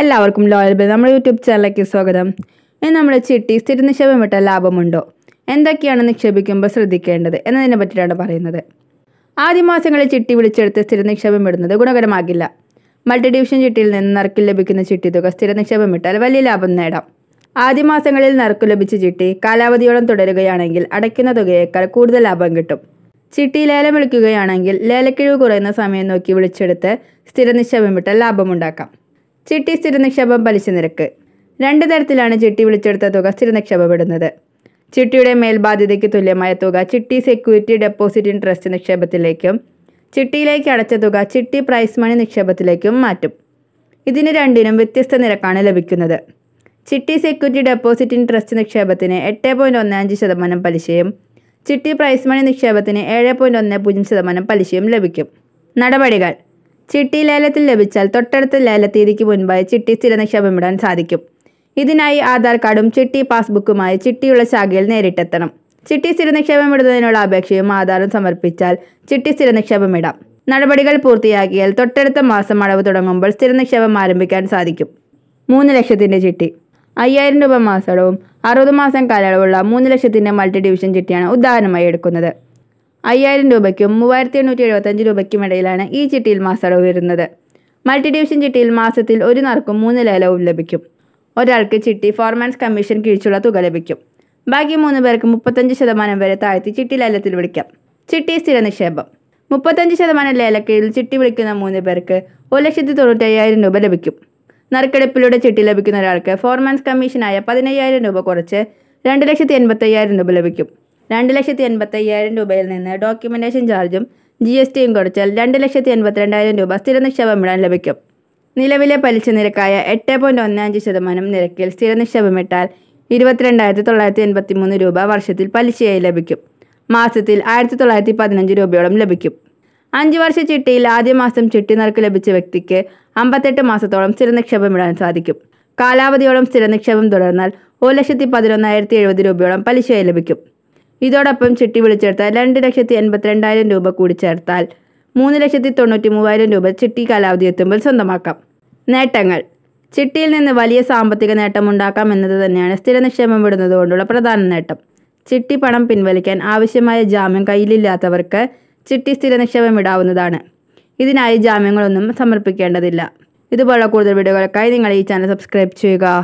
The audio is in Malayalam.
എല്ലാവർക്കും ലോയൽ ബിൽ നമ്മുടെ യൂട്യൂബ് ചാനലിലേക്ക് സ്വാഗതം ഇനി നമ്മുടെ ചിട്ടി സ്ഥിര നിക്ഷേപം വിട്ട ലാഭമുണ്ടോ എന്തൊക്കെയാണ് നിക്ഷേപിക്കുമ്പോൾ ശ്രദ്ധിക്കേണ്ടത് എന്നതിനെ പറ്റിയിട്ടാണ് പറയുന്നത് ആദ്യ മാസങ്ങളിൽ ചിട്ടി വിളിച്ചെടുത്ത് സ്ഥിര നിക്ഷേപം ഇടുന്നത് ഗുണകരമാകില്ല മൾട്ടി ഡിവിഷൻ ചിട്ടിയിൽ നിന്ന് നറുക്കിൽ ലഭിക്കുന്ന ചിട്ടി തുക സ്ഥിര നിക്ഷേപം വിട്ടാൽ വലിയ ലാഭം നേടാം ആദ്യ മാസങ്ങളിൽ നറുക്ക് ലഭിച്ച ചിട്ടി കാലാവധിയോളം തുടരുകയാണെങ്കിൽ അടയ്ക്കുന്ന തുകയേക്കാൾ കൂടുതൽ ലാഭം കിട്ടും ചിട്ടി ലേലം വിളിക്കുകയാണെങ്കിൽ ലേലക്കിഴിവ് കുറയുന്ന സമയം നോക്കി വിളിച്ചെടുത്ത് സ്ഥിര നിക്ഷേപം വിട്ടാൽ ലാഭമുണ്ടാക്കാം ചിട്ടി സ്ഥിര നിക്ഷേപം പലിശ നിരക്ക് രണ്ട് തരത്തിലാണ് ചിട്ടി വിളിച്ചെടുത്ത തുക സ്ഥിര നിക്ഷേപപ്പെടുന്നത് ചിട്ടിയുടെ മേൽബാധ്യതയ്ക്ക് തുല്യമായ തുക ചിട്ടി സെക്യൂരിറ്റി ഡെപ്പോസിറ്റ് ഇൻ ട്രസ്റ്റ് നിക്ഷേപത്തിലേക്കും ചിട്ടിയിലേക്ക് അടച്ച തുക ചിട്ടി പ്രൈസ് മണി നിക്ഷേപത്തിലേക്കും മാറ്റും ഇതിന് രണ്ടിനും വ്യത്യസ്ത നിരക്കാണ് ലഭിക്കുന്നത് ചിട്ടി സെക്യൂരിറ്റി ഡെപ്പോസിറ്റ് ഇൻ ട്രസ്റ്റ് നിക്ഷേപത്തിന് എട്ട് പോയിൻറ്റ് ഒന്ന് അഞ്ച് ശതമാനം പലിശയും ചിട്ടി പ്രൈസ് മണി നിക്ഷേപത്തിന് ഏഴ് പോയിൻറ്റ് ഒന്ന് പൂജ്യം ശതമാനം പലിശയും ലഭിക്കും നടപടികൾ ചിട്ടി ലേലത്തിൽ ലഭിച്ചാൽ തൊട്ടടുത്ത തീയതിക്ക് മുൻപായി ചിട്ടി സ്ഥിരനിക്ഷേപം ഇടാൻ സാധിക്കും ഇതിനായി ആധാർ കാർഡും ചിട്ടി പാസ്ബുക്കുമായി ചിട്ടിയുള്ള ശാഖയിൽ നേരിട്ടെത്തണം ചിട്ടി നിക്ഷേപം ഇടുന്നതിനുള്ള അപേക്ഷയും ആധാറും സമർപ്പിച്ചാൽ ചിട്ടി നിക്ഷേപം ഇടാം നടപടികൾ പൂർത്തിയാക്കിയാൽ തൊട്ടടുത്ത മാസം അടവ് തുടങ്ങുമ്പോൾ നിക്ഷേപം ആരംഭിക്കാൻ സാധിക്കും മൂന്ന് ലക്ഷത്തിൻ്റെ ചിട്ടി അയ്യായിരം രൂപ മാസടവും അറുപത് മാസം കാലയളവുള്ള മൂന്ന് ലക്ഷത്തിൻ്റെ മൾട്ടി ഡിവിഷൻ ചിട്ടിയാണ് ഉദാഹരണമായി എടുക്കുന്നത് അയ്യായിരം രൂപയ്ക്കും മൂവായിരത്തി എണ്ണൂറ്റി എഴുപത്തഞ്ച് രൂപയ്ക്കും ഇടയിലാണ് ഈ ചിട്ടിയിൽ മാസടവ് വരുന്നത് മൾട്ടി ഡിവിഷൻ ചിട്ടിയിൽ മാസത്തിൽ ഒരു നറുക്കും മൂന്ന് ലേലവും ലഭിക്കും ഒരാൾക്ക് ചിട്ടി ഫോർമാൻസ് കമ്മീഷൻ കിഴിച്ചുള്ള തുക ലഭിക്കും ബാക്കി മൂന്ന് പേർക്ക് മുപ്പത്തഞ്ച് ശതമാനം വരെ താഴ്ത്തി ചിട്ടി ലേലത്തിൽ വിളിക്കാം ചിട്ടി സ്ഥിര നിക്ഷേപം മുപ്പത്തഞ്ച് ശതമാനം ലേലക്കീഴിൽ ചിട്ടി വിളിക്കുന്ന മൂന്ന് പേർക്ക് ഒരു ലക്ഷത്തി തൊണ്ണൂറ്റയ്യായിരം രൂപ ലഭിക്കും നറുക്കെടുപ്പിലൂടെ ചിട്ടി ലഭിക്കുന്ന ഒരാൾക്ക് ഫോർമാൻസ് കമ്മീഷനായ പതിനയ്യായിരം രൂപ കുറച്ച് രണ്ട് ലക്ഷത്തി എൺപത്തയ്യായിരം രൂപ ലഭിക്കും രണ്ട് ലക്ഷത്തി എൺപത്തി അയ്യായിരം രൂപയിൽ നിന്ന് ഡോക്യുമെൻറ്റേഷൻ ചാർജും ജി എസ് ടിയും കുറച്ചാൽ രണ്ട് ലക്ഷത്തി എൺപത്തിരണ്ടായിരം രൂപ സ്ഥിര നിക്ഷേപമിടാൻ ലഭിക്കും നിലവിലെ പലിശ നിരക്കായ എട്ട് പോയിൻറ്റ് ഒന്ന് അഞ്ച് ശതമാനം നിരക്കിൽ സ്ഥിര നിക്ഷേപമിട്ടാൽ ഇരുപത്തിരണ്ടായിരത്തി തൊള്ളായിരത്തി എൺപത്തി മൂന്ന് രൂപ വർഷത്തിൽ പലിശയായി ലഭിക്കും മാസത്തിൽ ആയിരത്തി തൊള്ളായിരത്തി പതിനഞ്ച് രൂപയോളം ലഭിക്കും അഞ്ച് വർഷ ചിട്ടിയിൽ ആദ്യ മാസം ചിട്ടി നിരക്ക് ലഭിച്ച വ്യക്തിക്ക് അമ്പത്തെട്ട് മാസത്തോളം സ്ഥിര നിക്ഷേപമിടാൻ സാധിക്കും കാലാവധിയോളം സ്ഥിര നിക്ഷേപം തുടർന്നാൽ ഒരു ലക്ഷത്തി പതിനൊന്നായിരത്തി എഴുപത് രൂപയോളം പലിശയായി ലഭിക്കും ഇതോടൊപ്പം ചിട്ടി വിളിച്ചെടുത്താൽ രണ്ട് ലക്ഷത്തി എൺപത്തിരണ്ടായിരം രൂപ കൂടി ചേർത്താൽ മൂന്ന് ലക്ഷത്തി തൊണ്ണൂറ്റി മൂവായിരം രൂപ ചിട്ടി കാലാവധി എത്തുമ്പോൾ സ്വന്തമാക്കാം നേട്ടങ്ങൾ ചിട്ടിയിൽ നിന്ന് വലിയ സാമ്പത്തിക ഉണ്ടാക്കാം എന്നത് തന്നെയാണ് സ്ഥിര നിക്ഷേപം വിടുന്നതുകൊണ്ടുള്ള പ്രധാന നേട്ടം ചിട്ടി പണം പിൻവലിക്കാൻ ആവശ്യമായ ജാമ്യം കയ്യിലില്ലാത്തവർക്ക് ചിട്ടി സ്ഥിര നിക്ഷേപം ഇടാവുന്നതാണ് ഇതിനായി ജാമ്യങ്ങളൊന്നും സമർപ്പിക്കേണ്ടതില്ല ഇതുപോലുള്ള കൂടുതൽ വീഡിയോകൾക്കായി നിങ്ങൾ ഈ ചാനൽ സബ്സ്ക്രൈബ് ചെയ്യുക